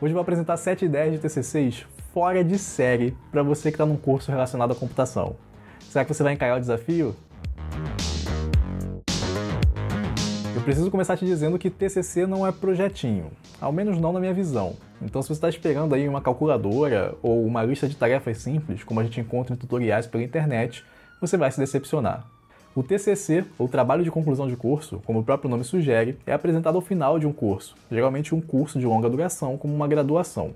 Hoje eu vou apresentar 7 ideias de TCCs fora de série para você que está num curso relacionado à computação. Será que você vai encarar o desafio? Eu preciso começar te dizendo que TCC não é projetinho, ao menos não na minha visão. Então, se você está esperando aí uma calculadora ou uma lista de tarefas simples, como a gente encontra em tutoriais pela internet, você vai se decepcionar. O TCC, ou trabalho de conclusão de curso, como o próprio nome sugere, é apresentado ao final de um curso, geralmente um curso de longa duração, como uma graduação.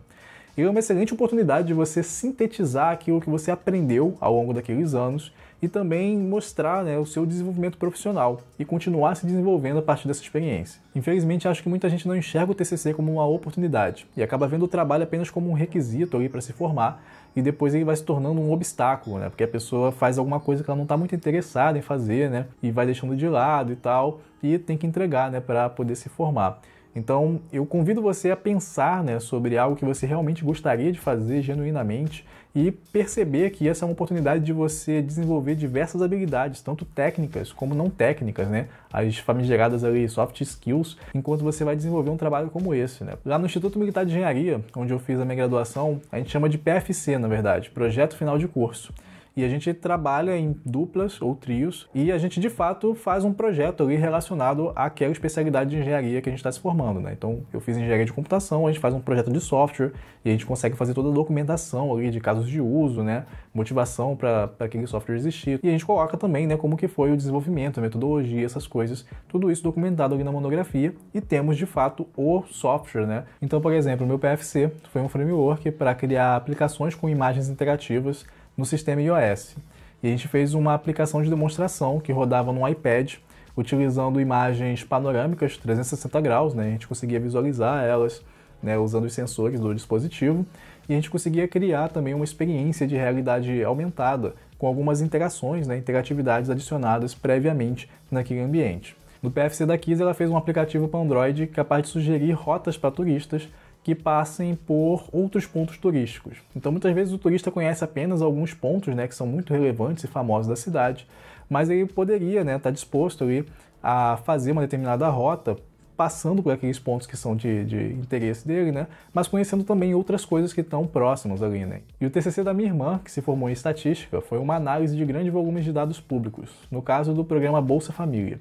E é uma excelente oportunidade de você sintetizar aquilo que você aprendeu ao longo daqueles anos e também mostrar né, o seu desenvolvimento profissional e continuar se desenvolvendo a partir dessa experiência. Infelizmente, acho que muita gente não enxerga o TCC como uma oportunidade e acaba vendo o trabalho apenas como um requisito ali para se formar e depois ele vai se tornando um obstáculo, né? Porque a pessoa faz alguma coisa que ela não está muito interessada em fazer, né? E vai deixando de lado e tal e tem que entregar, né, para poder se formar. Então, eu convido você a pensar né, sobre algo que você realmente gostaria de fazer genuinamente e perceber que essa é uma oportunidade de você desenvolver diversas habilidades, tanto técnicas como não técnicas, né? As famigeradas ali, soft skills, enquanto você vai desenvolver um trabalho como esse, né? Lá no Instituto Militar de Engenharia, onde eu fiz a minha graduação, a gente chama de PFC, na verdade, Projeto Final de Curso e a gente trabalha em duplas ou trios e a gente de fato faz um projeto ali relacionado àquela é especialidade de engenharia que a gente está se formando, né? Então eu fiz engenharia de computação, a gente faz um projeto de software e a gente consegue fazer toda a documentação ali de casos de uso, né? Motivação para aquele software existir e a gente coloca também, né? Como que foi o desenvolvimento, a metodologia, essas coisas, tudo isso documentado ali na monografia e temos de fato o software, né? Então, por exemplo, o meu PFC foi um framework para criar aplicações com imagens interativas no sistema iOS. E a gente fez uma aplicação de demonstração que rodava no iPad, utilizando imagens panorâmicas 360 graus, né? A gente conseguia visualizar elas, né, usando os sensores do dispositivo, e a gente conseguia criar também uma experiência de realidade aumentada, com algumas interações, né, interatividades adicionadas previamente naquele ambiente. No PFC da Kiz, ela fez um aplicativo para Android é capaz de sugerir rotas para turistas que passem por outros pontos turísticos. Então, muitas vezes o turista conhece apenas alguns pontos, né, que são muito relevantes e famosos da cidade, mas ele poderia, né, estar tá disposto ali a fazer uma determinada rota passando por aqueles pontos que são de, de, interesse dele, né? Mas conhecendo também outras coisas que estão próximas ali, né? E o TCC da minha irmã, que se formou em estatística, foi uma análise de grandes volumes de dados públicos, no caso do programa Bolsa Família.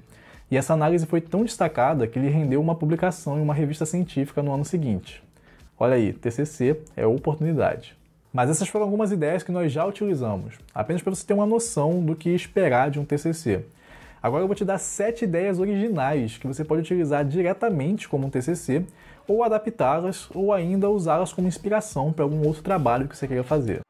E essa análise foi tão destacada que lhe rendeu uma publicação em uma revista científica no ano seguinte. Olha aí, TCC é oportunidade. Mas essas foram algumas ideias que nós já utilizamos, apenas para você ter uma noção do que esperar de um TCC. Agora eu vou te dar sete ideias originais que você pode utilizar diretamente como um TCC, ou adaptá-las, ou ainda usá-las como inspiração para algum outro trabalho que você queira fazer.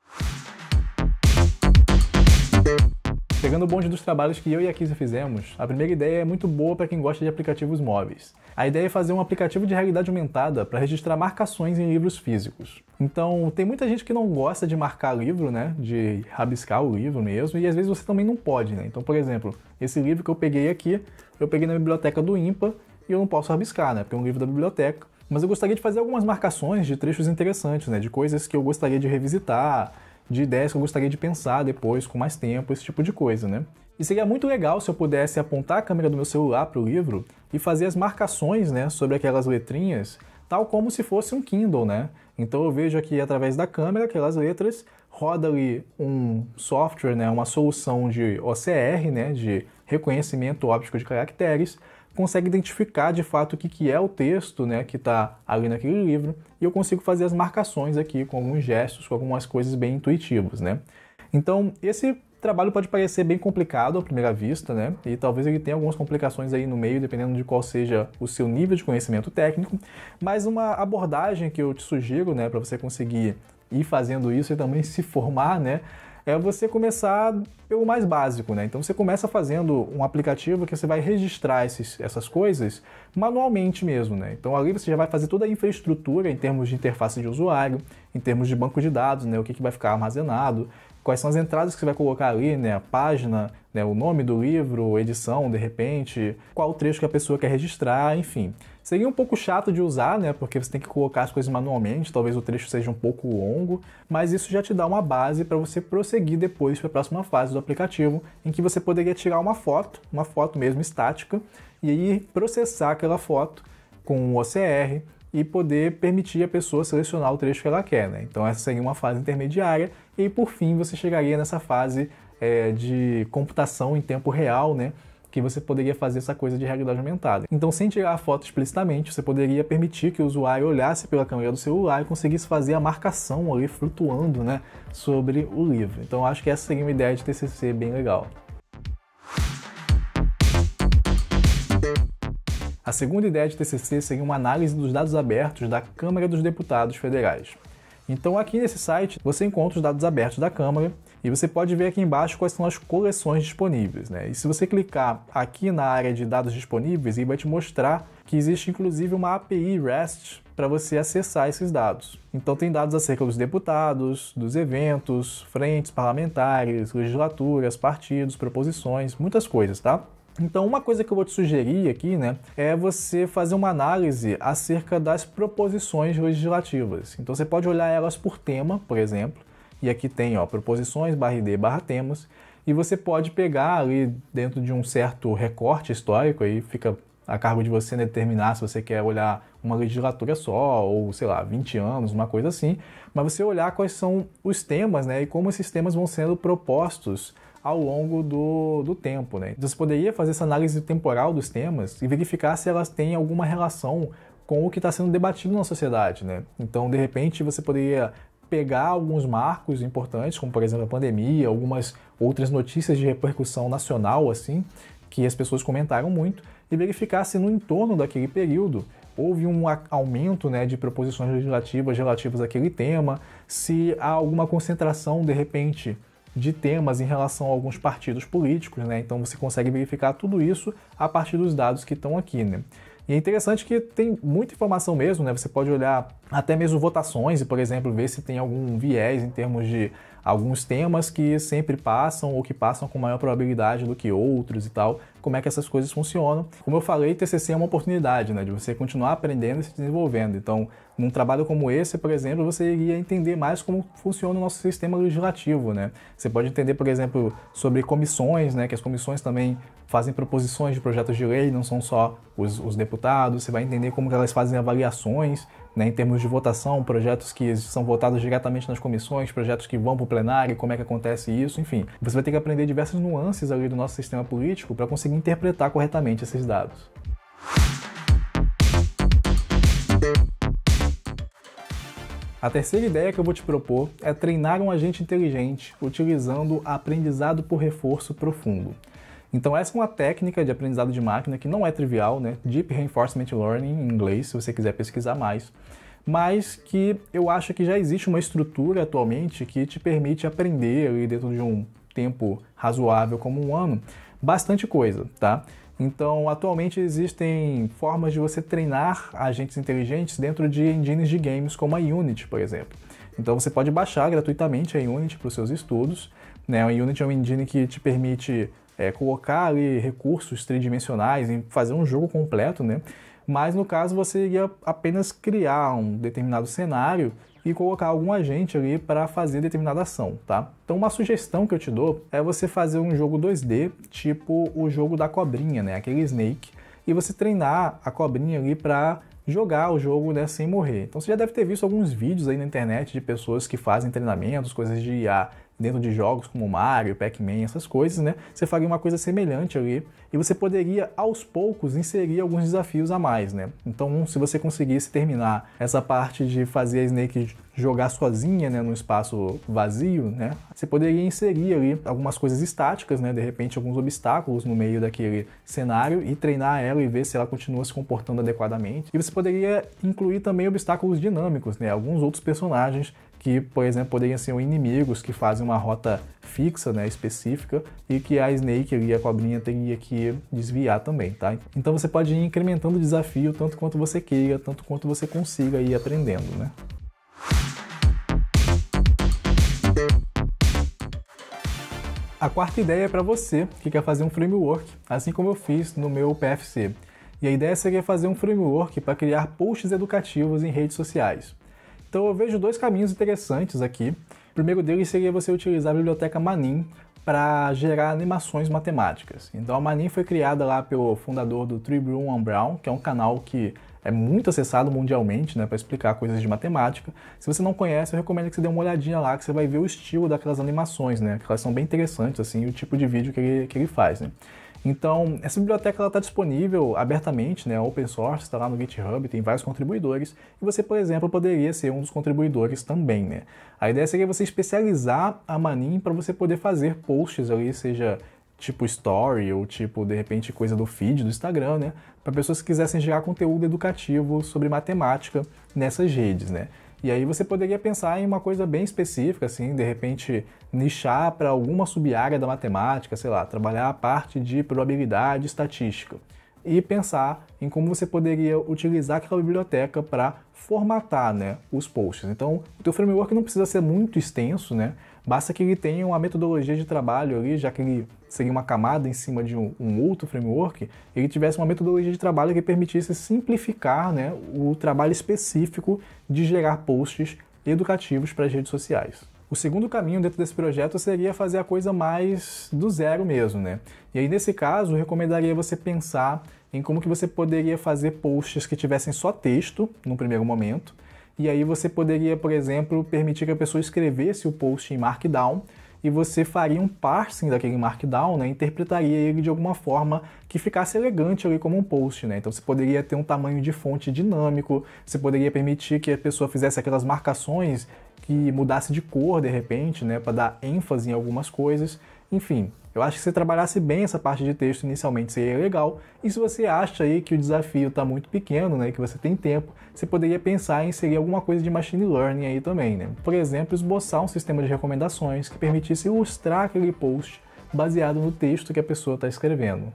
Pegando o bonde dos trabalhos que eu e a Kisa fizemos, a primeira ideia é muito boa para quem gosta de aplicativos móveis. A ideia é fazer um aplicativo de realidade aumentada para registrar marcações em livros físicos. Então, tem muita gente que não gosta de marcar livro, né? De rabiscar o livro mesmo, e às vezes você também não pode, né? Então, por exemplo, esse livro que eu peguei aqui, eu peguei na biblioteca do IMPA e eu não posso rabiscar, né? Porque é um livro da biblioteca. Mas eu gostaria de fazer algumas marcações de trechos interessantes, né? De coisas que eu gostaria de revisitar, de ideias que eu gostaria de pensar depois, com mais tempo, esse tipo de coisa, né? E seria muito legal se eu pudesse apontar a câmera do meu celular para o livro e fazer as marcações, né, sobre aquelas letrinhas, tal como se fosse um Kindle, né? Então eu vejo aqui através da câmera aquelas letras, roda ali um software, né, uma solução de OCR, né, de reconhecimento óptico de caracteres, consegue identificar de fato o que, que é o texto né, que está ali naquele livro e eu consigo fazer as marcações aqui com alguns gestos, com algumas coisas bem intuitivas. Né? Então, esse trabalho pode parecer bem complicado à primeira vista, né? E talvez ele tenha algumas complicações aí no meio, dependendo de qual seja o seu nível de conhecimento técnico. Mas uma abordagem que eu te sugiro, né, para você conseguir ir fazendo isso e também se formar, né? é você começar pelo mais básico, né? Então você começa fazendo um aplicativo que você vai registrar esses, essas coisas manualmente mesmo, né? Então ali você já vai fazer toda a infraestrutura em termos de interface de usuário, em termos de banco de dados, né? O que, que vai ficar armazenado, quais são as entradas que você vai colocar ali, né? A página, né? o nome do livro, edição, de repente, qual trecho que a pessoa quer registrar, enfim. Seria um pouco chato de usar, né? Porque você tem que colocar as coisas manualmente, talvez o trecho seja um pouco longo, mas isso já te dá uma base para você prosseguir depois para a próxima fase do aplicativo, em que você poderia tirar uma foto, uma foto mesmo estática, e aí processar aquela foto com o OCR e poder permitir a pessoa selecionar o trecho que ela quer, né? Então essa seria uma fase intermediária e por fim você chegaria nessa fase é, de computação em tempo real, né? que você poderia fazer essa coisa de realidade aumentada. Então, sem tirar a foto explicitamente, você poderia permitir que o usuário olhasse pela câmera do celular e conseguisse fazer a marcação ali flutuando, né, sobre o livro. Então, acho que essa seria uma ideia de TCC bem legal. A segunda ideia de TCC seria uma análise dos dados abertos da Câmara dos Deputados Federais. Então, aqui nesse site, você encontra os dados abertos da Câmara e você pode ver aqui embaixo quais são as coleções disponíveis, né? E se você clicar aqui na área de dados disponíveis, ele vai te mostrar que existe inclusive uma API REST para você acessar esses dados. Então tem dados acerca dos deputados, dos eventos, frentes parlamentares, legislaturas, partidos, proposições, muitas coisas, tá? Então, uma coisa que eu vou te sugerir aqui, né, é você fazer uma análise acerca das proposições legislativas. Então, você pode olhar elas por tema, por exemplo, e aqui tem ó, proposições, barra ID, barra temas, e você pode pegar ali dentro de um certo recorte histórico, aí fica a cargo de você determinar se você quer olhar uma legislatura só, ou sei lá, 20 anos, uma coisa assim, mas você olhar quais são os temas né, e como esses temas vão sendo propostos ao longo do, do tempo. Né? Então, você poderia fazer essa análise temporal dos temas e verificar se elas têm alguma relação com o que está sendo debatido na sociedade, né? Então, de repente, você poderia pegar alguns marcos importantes, como por exemplo a pandemia, algumas outras notícias de repercussão nacional, assim, que as pessoas comentaram muito, e verificar se no entorno daquele período houve um aumento né, de proposições legislativas relativas àquele tema, se há alguma concentração, de repente, de temas em relação a alguns partidos políticos, né? Então você consegue verificar tudo isso a partir dos dados que estão aqui, né? E é interessante que tem muita informação mesmo, né? Você pode olhar até mesmo votações e, por exemplo, ver se tem algum viés em termos de alguns temas que sempre passam ou que passam com maior probabilidade do que outros e tal como é que essas coisas funcionam. Como eu falei, TCC é uma oportunidade, né, de você continuar aprendendo e se desenvolvendo. Então, num trabalho como esse, por exemplo, você iria entender mais como funciona o nosso sistema legislativo, né? Você pode entender, por exemplo, sobre comissões, né? Que as comissões também fazem proposições de projetos de lei, não são só os, os deputados. Você vai entender como elas fazem avaliações, né? Em termos de votação, projetos que são votados diretamente nas comissões, projetos que vão para o plenário, como é que acontece isso, enfim. Você vai ter que aprender diversas nuances ali do nosso sistema político para conseguir conseguir interpretar corretamente esses dados. A terceira ideia que eu vou te propor é treinar um agente inteligente utilizando aprendizado por reforço profundo. Então essa é uma técnica de aprendizado de máquina que não é trivial, né? Deep Reinforcement Learning em inglês, se você quiser pesquisar mais, mas que eu acho que já existe uma estrutura atualmente que te permite aprender ali dentro de um tempo razoável como um ano, bastante coisa, tá? Então, atualmente existem formas de você treinar agentes inteligentes dentro de engines de games como a Unity, por exemplo. Então, você pode baixar gratuitamente a Unity para os seus estudos. Né? A Unity é um engine que te permite é, colocar ali recursos tridimensionais e fazer um jogo completo, né? Mas no caso você iria apenas criar um determinado cenário e colocar algum agente ali para fazer determinada ação, tá? Então uma sugestão que eu te dou é você fazer um jogo 2D, tipo o jogo da cobrinha, né? Aquele Snake, e você treinar a cobrinha ali para jogar o jogo né, sem morrer. Então você já deve ter visto alguns vídeos aí na internet de pessoas que fazem treinamentos, coisas de IA, dentro de jogos como Mario, Pac-Man, essas coisas, né? Você faria uma coisa semelhante ali e você poderia aos poucos inserir alguns desafios a mais, né? Então, se você conseguisse terminar essa parte de fazer a Snake jogar sozinha, né, num espaço vazio, né? Você poderia inserir ali algumas coisas estáticas, né, de repente alguns obstáculos no meio daquele cenário e treinar ela e ver se ela continua se comportando adequadamente. E você poderia incluir também obstáculos dinâmicos, né, alguns outros personagens que, por exemplo, poderiam ser inimigos que fazem uma rota fixa, né, específica, e que a Snake ali, a cobrinha, teria que desviar também, tá? Então você pode ir incrementando o desafio tanto quanto você queira, tanto quanto você consiga ir aprendendo, né? A quarta ideia é para você que quer fazer um framework, assim como eu fiz no meu PFC. E a ideia seria é fazer um framework para criar posts educativos em redes sociais. Então eu vejo dois caminhos interessantes aqui. O primeiro deles seria você utilizar a biblioteca Manin para gerar animações matemáticas. Então a Manin foi criada lá pelo fundador do Tribune Broom Brown, que é um canal que é muito acessado mundialmente, né, para explicar coisas de matemática. Se você não conhece, eu recomendo que você dê uma olhadinha lá, que você vai ver o estilo daquelas animações, né, que elas são bem interessantes, assim, o tipo de vídeo que ele, que ele faz, né. Então, essa biblioteca está disponível abertamente, né, open source, está lá no GitHub, tem vários contribuidores, e você, por exemplo, poderia ser um dos contribuidores também. Né? A ideia seria você especializar a Manin para você poder fazer posts ali, seja tipo story ou tipo, de repente, coisa do feed do Instagram, né, para pessoas que quisessem gerar conteúdo educativo sobre matemática nessas redes. Né? E aí você poderia pensar em uma coisa bem específica, assim, de repente nichar para alguma sub-área da matemática, sei lá, trabalhar a parte de probabilidade estatística e pensar em como você poderia utilizar aquela biblioteca para formatar né, os posts. Então, o teu framework não precisa ser muito extenso, né? basta que ele tenha uma metodologia de trabalho ali, já que ele seria uma camada em cima de um, um outro framework, ele tivesse uma metodologia de trabalho que permitisse simplificar né, o trabalho específico de gerar posts educativos para as redes sociais. O segundo caminho dentro desse projeto seria fazer a coisa mais do zero mesmo, né? E aí nesse caso, eu recomendaria você pensar em como que você poderia fazer posts que tivessem só texto no primeiro momento. E aí você poderia, por exemplo, permitir que a pessoa escrevesse o post em Markdown e você faria um parsing daquele markdown, né, interpretaria ele de alguma forma que ficasse elegante ali como um post, né? Então você poderia ter um tamanho de fonte dinâmico, você poderia permitir que a pessoa fizesse aquelas marcações que mudasse de cor de repente, né, para dar ênfase em algumas coisas. Enfim, eu acho que se trabalhasse bem essa parte de texto inicialmente seria legal. E se você acha aí que o desafio está muito pequeno, né, que você tem tempo, você poderia pensar em inserir alguma coisa de machine learning aí também, né? Por exemplo, esboçar um sistema de recomendações que permitisse ilustrar aquele post baseado no texto que a pessoa está escrevendo.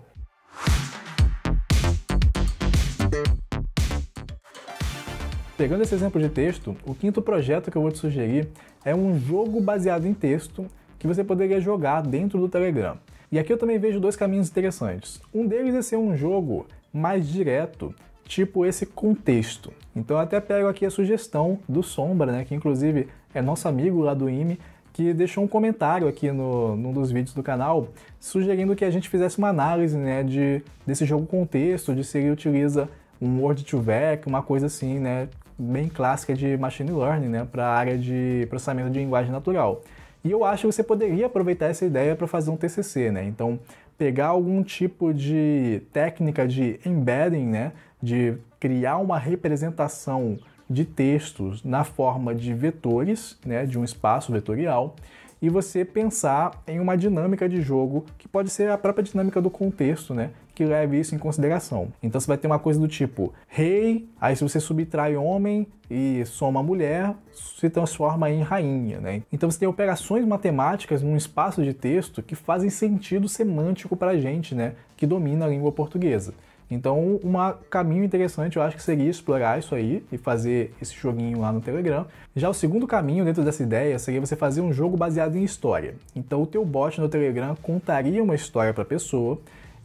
Pegando esse exemplo de texto, o quinto projeto que eu vou te sugerir é um jogo baseado em texto que você poderia jogar dentro do Telegram. E aqui eu também vejo dois caminhos interessantes. Um deles é ser um jogo mais direto, tipo esse contexto. Então eu até pego aqui a sugestão do Sombra, né, que inclusive é nosso amigo lá do IME, que deixou um comentário aqui no, num dos vídeos do canal, sugerindo que a gente fizesse uma análise né, de, desse jogo contexto, de se ele utiliza um word to vec, uma coisa assim, né, bem clássica de machine learning, né, para a área de processamento de linguagem natural. E eu acho que você poderia aproveitar essa ideia para fazer um TCC, né? Então, pegar algum tipo de técnica de embedding, né? De criar uma representação de textos na forma de vetores, né? De um espaço vetorial e você pensar em uma dinâmica de jogo que pode ser a própria dinâmica do contexto, né? que leve isso em consideração. Então você vai ter uma coisa do tipo rei, aí se você subtrai homem e soma mulher, se transforma em rainha, né? Então você tem operações matemáticas num espaço de texto que fazem sentido semântico pra gente, né, que domina a língua portuguesa. Então, um caminho interessante eu acho que seria explorar isso aí e fazer esse joguinho lá no Telegram. Já o segundo caminho dentro dessa ideia seria você fazer um jogo baseado em história. Então, o teu bot no Telegram contaria uma história para a pessoa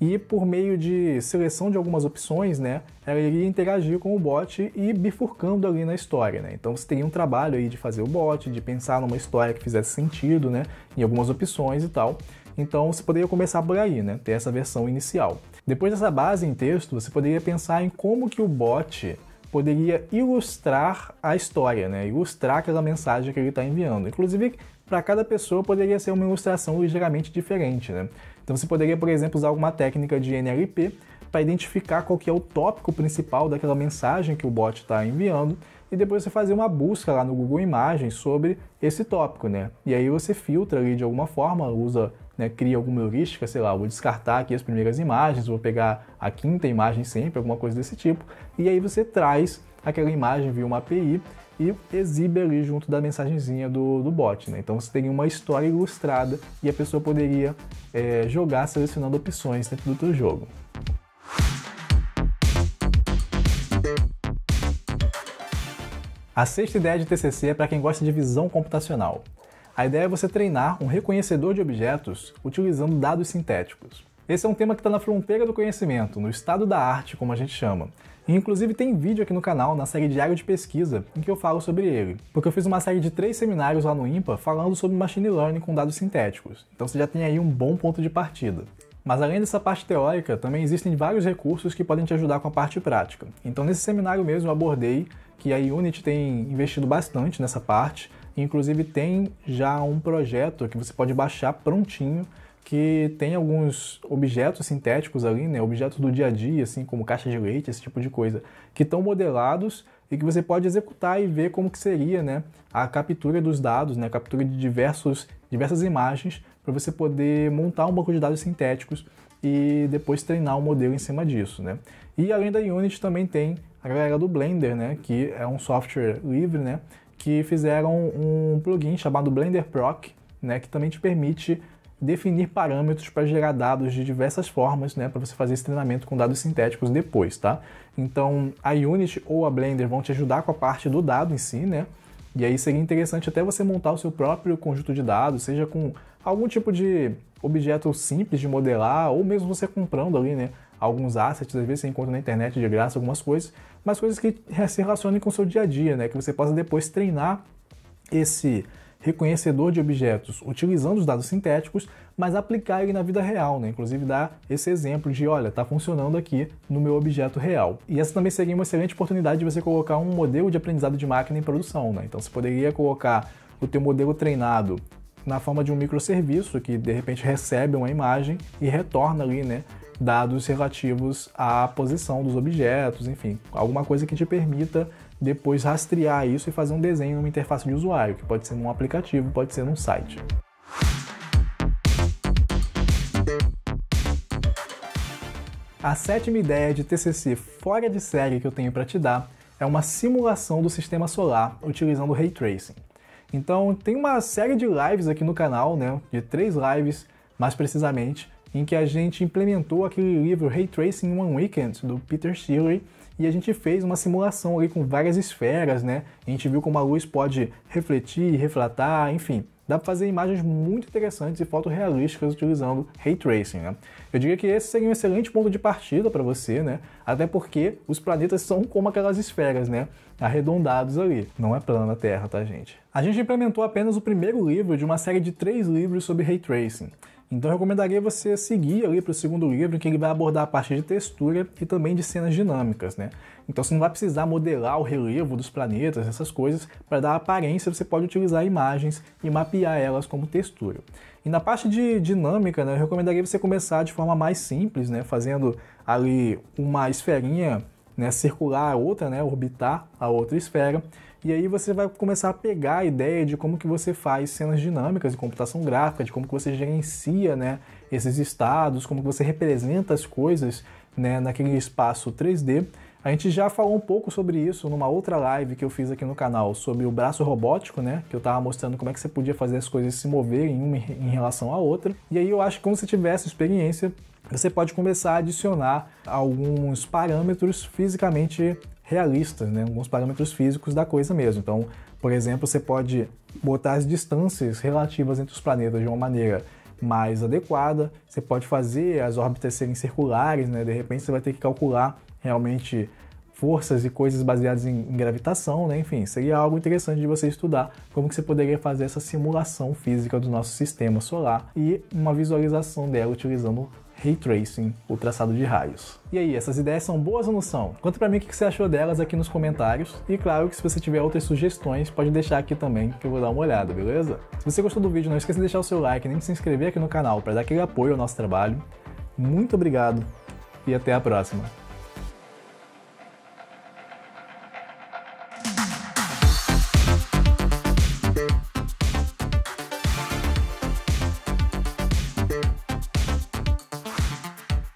e por meio de seleção de algumas opções, né, ela iria interagir com o bot e bifurcando ali na história, né? Então você teria um trabalho aí de fazer o bot, de pensar numa história que fizesse sentido, né, em algumas opções e tal. Então você poderia começar por aí, né, ter essa versão inicial. Depois dessa base em texto, você poderia pensar em como que o bot poderia ilustrar a história, né? ilustrar aquela mensagem que ele está enviando. Inclusive, para cada pessoa poderia ser uma ilustração ligeiramente diferente. Né? Então você poderia, por exemplo, usar alguma técnica de NLP para identificar qual que é o tópico principal daquela mensagem que o bot está enviando e depois você fazer uma busca lá no Google Imagens sobre esse tópico, né? E aí você filtra ali de alguma forma, usa, né, cria alguma heurística, sei lá, vou descartar aqui as primeiras imagens, vou pegar a quinta imagem sempre, alguma coisa desse tipo, e aí você traz aquela imagem via uma API e exibe ali junto da mensagenzinha do, do bot. Né? Então você teria uma história ilustrada e a pessoa poderia é, jogar selecionando opções dentro do seu jogo. A sexta ideia de TCC é para quem gosta de visão computacional. A ideia é você treinar um reconhecedor de objetos utilizando dados sintéticos. Esse é um tema que está na fronteira do conhecimento, no estado da arte, como a gente chama. Inclusive tem vídeo aqui no canal, na série Diário de Pesquisa, em que eu falo sobre ele, porque eu fiz uma série de três seminários lá no IMPA falando sobre machine learning com dados sintéticos, então você já tem aí um bom ponto de partida. Mas além dessa parte teórica, também existem vários recursos que podem te ajudar com a parte prática. Então nesse seminário mesmo eu abordei que a Unity tem investido bastante nessa parte, inclusive tem já um projeto que você pode baixar prontinho que tem alguns objetos sintéticos ali, né, objetos do dia a dia, assim como caixa de leite, esse tipo de coisa, que estão modelados e que você pode executar e ver como que seria, né, a captura dos dados, né, a captura de diversos, diversas imagens para você poder montar um banco de dados sintéticos e depois treinar o um modelo em cima disso, né? E além da Unity também tem a galera do Blender, né, que é um software livre, né, que fizeram um plugin chamado Blender Proc, né, que também te permite definir parâmetros para gerar dados de diversas formas, né, para você fazer esse treinamento com dados sintéticos depois, tá? Então, a Unity ou a Blender vão te ajudar com a parte do dado em si, né? E aí seria interessante até você montar o seu próprio conjunto de dados, seja com algum tipo de objeto simples de modelar, ou mesmo você comprando ali, né? Alguns assets, às vezes você encontra na internet de graça algumas coisas, mas coisas que se relacionem com o seu dia a dia, né? Que você possa depois treinar esse reconhecedor de objetos utilizando os dados sintéticos, mas aplicar ele na vida real, né? Inclusive dar esse exemplo de, olha, está funcionando aqui no meu objeto real. E essa também seria uma excelente oportunidade de você colocar um modelo de aprendizado de máquina em produção, né? Então você poderia colocar o teu modelo treinado na forma de um microserviço que de repente recebe uma imagem e retorna ali, né, dados relativos à posição dos objetos, enfim, alguma coisa que te permita depois rastrear isso e fazer um desenho numa interface de usuário, que pode ser num aplicativo, pode ser num site. A sétima ideia de TCC fora de série que eu tenho para te dar é uma simulação do sistema solar utilizando ray tracing. Então, tem uma série de lives aqui no canal, né, de três lives mais precisamente, em que a gente implementou aquele livro Ray Tracing One Weekend do Peter Shirley e a gente fez uma simulação ali com várias esferas, né? A gente viu como a luz pode refletir, refletar, enfim. Dá para fazer imagens muito interessantes e fotorrealísticas utilizando ray tracing, né? Eu diria que esse seria um excelente ponto de partida para você, né? Até porque os planetas são como aquelas esferas, né? Arredondados ali. Não é plano a Terra, tá, gente? A gente implementou apenas o primeiro livro de uma série de três livros sobre ray tracing. Então eu recomendaria você seguir ali para o segundo livro, que ele vai abordar a parte de textura e também de cenas dinâmicas, né? Então você não vai precisar modelar o relevo dos planetas, essas coisas, para dar aparência você pode utilizar imagens e mapear elas como textura. E na parte de dinâmica, né, eu recomendaria você começar de forma mais simples, né? Fazendo ali uma esferinha né, circular a outra, né, orbitar a outra esfera, e aí você vai começar a pegar a ideia de como que você faz cenas dinâmicas de computação gráfica, de como que você gerencia né, esses estados, como que você representa as coisas né, naquele espaço 3D. A gente já falou um pouco sobre isso numa outra live que eu fiz aqui no canal, sobre o braço robótico, né? Que eu tava mostrando como é que você podia fazer as coisas se moverem uma em relação à outra. E aí eu acho que como você tivesse experiência, você pode começar a adicionar alguns parâmetros fisicamente realistas, né? alguns parâmetros físicos da coisa mesmo. Então, por exemplo, você pode botar as distâncias relativas entre os planetas de uma maneira mais adequada, você pode fazer as órbitas serem circulares, né? de repente você vai ter que calcular realmente forças e coisas baseadas em, em gravitação, né? enfim, seria algo interessante de você estudar como que você poderia fazer essa simulação física do nosso sistema solar e uma visualização dela utilizando ray tracing, o traçado de raios. E aí, essas ideias são boas ou não são? Conta pra mim o que você achou delas aqui nos comentários. E claro que se você tiver outras sugestões, pode deixar aqui também que eu vou dar uma olhada, beleza? Se você gostou do vídeo, não esqueça de deixar o seu like, nem de se inscrever aqui no canal para dar aquele apoio ao nosso trabalho. Muito obrigado e até a próxima.